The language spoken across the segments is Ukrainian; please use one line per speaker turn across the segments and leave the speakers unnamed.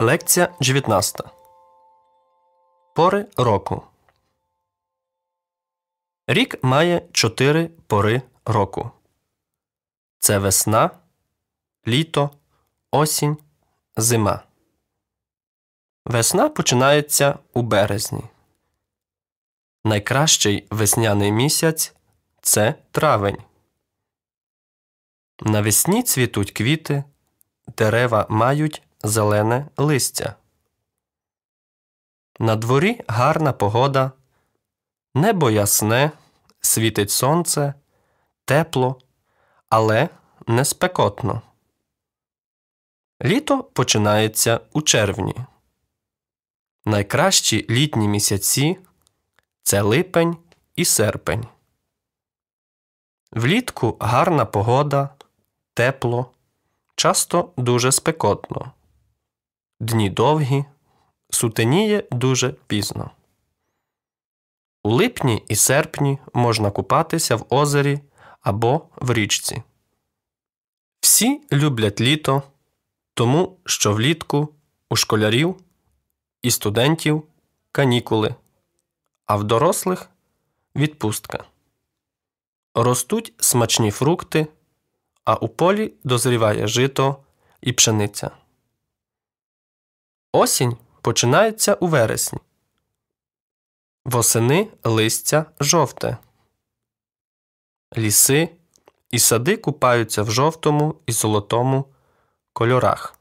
Лекція 19. Пори року. Рік має чотири пори року. Це весна, літо, осінь, зима. Весна починається у березні. Найкращий весняний місяць це травень. Навесні цвітуть квіти, дерева мають зелене листя. На дворі гарна погода, небо ясне, світить сонце, тепло, але не спекотно. Літо починається у червні. Найкращі літні місяці це липень і серпень. Влітку гарна погода, тепло, часто дуже спекотно дні довгі, сутеніє дуже пізно. У липні і серпні можна купатися в озері або в річці. Всі люблять літо, тому що влітку у школярів і студентів канікули, а в дорослих відпустка. Ростуть смачні фрукти, а у полі дозріває жито і пшениця. Осінь починається у вересні. Восени листя жовте. Ліси і сади купаються в жовтому і золотому кольорах.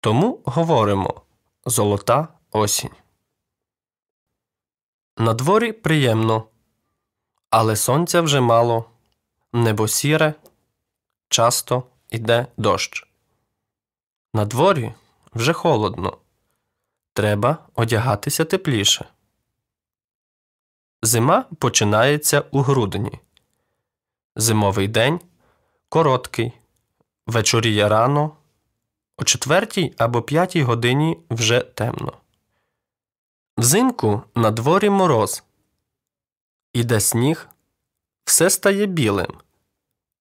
Тому говоримо Золота осінь. На дворі приємно. Але сонця вже мало. Небо сіре, часто йде дощ. На дворі вже холодно. Треба одягатися тепліше. Зима починається у грудні. Зимовий день короткий. Вечоріє рано. О четвертій або п'ятій годині вже темно. Взимку на дворі мороз. Іде сніг. Все стає білим.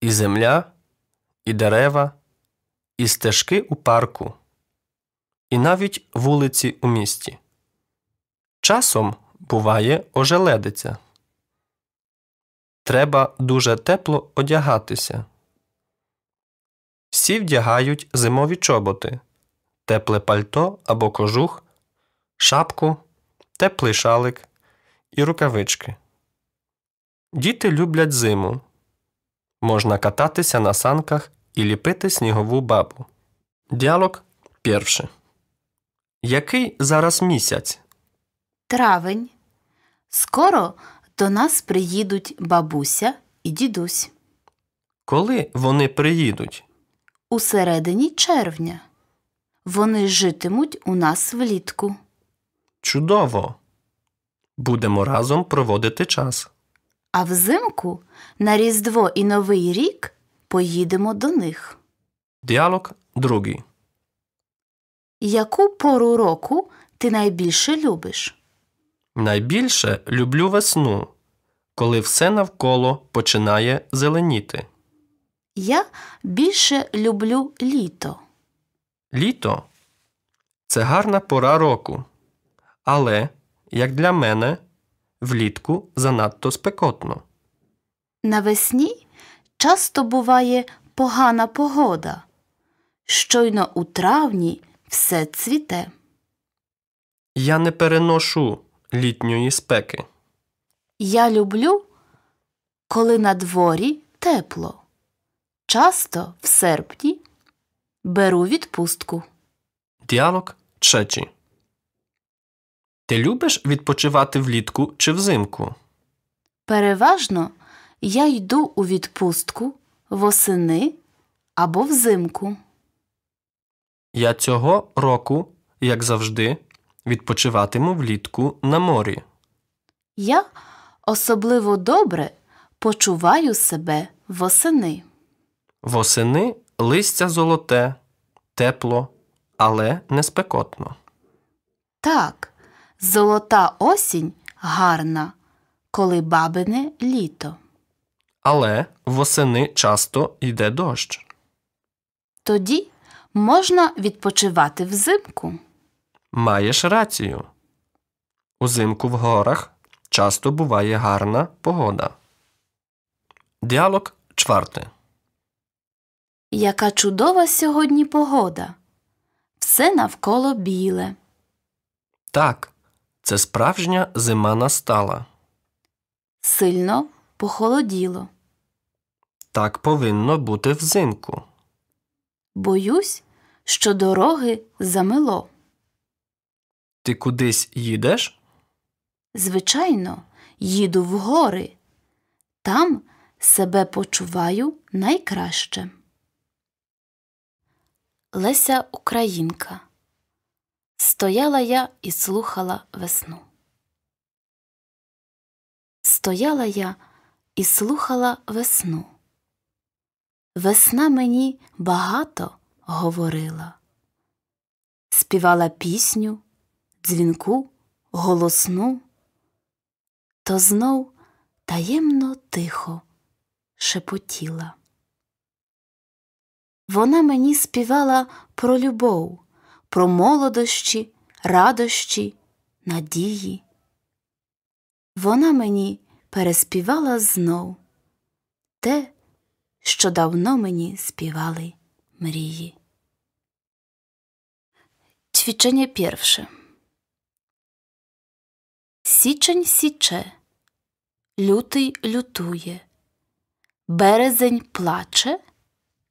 І земля, і дерева, і стежки у парку і навіть вулиці у місті. Часом буває ожеледиця. Треба дуже тепло одягатися. Всі вдягають зимові чоботи, тепле пальто або кожух, шапку, теплий шалик і рукавички. Діти люблять зиму. Можна кататися на санках і ліпити снігову бабу. Діалог перший. Який зараз місяць?
Травень. Скоро до нас приїдуть бабуся і дідусь.
Коли вони приїдуть?
У середині червня. Вони житимуть у нас влітку.
Чудово. Будемо разом проводити час.
А взимку на Різдво і Новий рік поїдемо до них.
Діалог другий
яку пору року ти найбільше любиш?
Найбільше люблю весну, коли все навколо починає зеленіти.
Я більше люблю літо.
Літо це гарна пора року. Але, як для мене, влітку занадто спекотно.
Навесні часто буває погана погода. Щойно у травні все цвіте.
Я не переношу літньої спеки.
Я люблю, коли на дворі тепло. Часто в серпні беру відпустку.
Діалог Чечі. Ти любиш відпочивати влітку чи взимку?
Переважно я йду у відпустку восени або взимку.
Я цього року, як завжди, відпочиватиму влітку на морі.
Я особливо добре почуваю себе восени.
Восени листя золоте, тепло, але не спекотно.
Так, золота осінь гарна, коли бабине літо.
Але восени часто йде дощ.
Тоді можна відпочивати взимку.
Маєш рацію. Узимку в горах часто буває гарна погода. Діалог чвертий.
Яка чудова сьогодні погода. Все навколо біле.
Так. Це справжня зима настала.
Сильно похолоділо.
Так повинно бути взимку.
Боюсь, що дороги замило.
Ти кудись їдеш?
Звичайно, їду в гори. Там себе почуваю найкраще. Леся Українка. Стояла я і слухала весну. Стояла я і слухала весну. Весна мені багато говорила, співала пісню, дзвінку, голосну, то знов таємно тихо шепотіла. Вона мені співала про любов, про молодощі, радощі, надії. Вона мені переспівала знов те що давно мені співали мрії. Твічення перше. Січень січе, лютий лютує, березень плаче,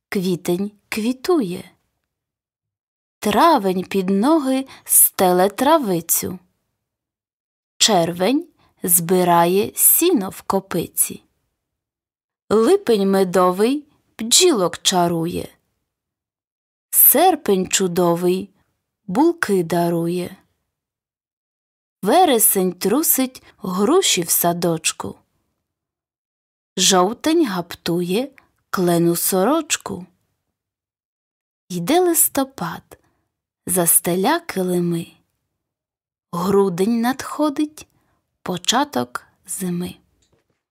квітень квітує, травень під ноги стеле травицю. Червень збирає сіно в копиці липень медовий бджілок чарує. Серпень чудовий булки дарує. Вересень трусить груші в садочку. Жовтень гаптує клену сорочку. Йде листопад, застеля килими. Грудень надходить початок зими.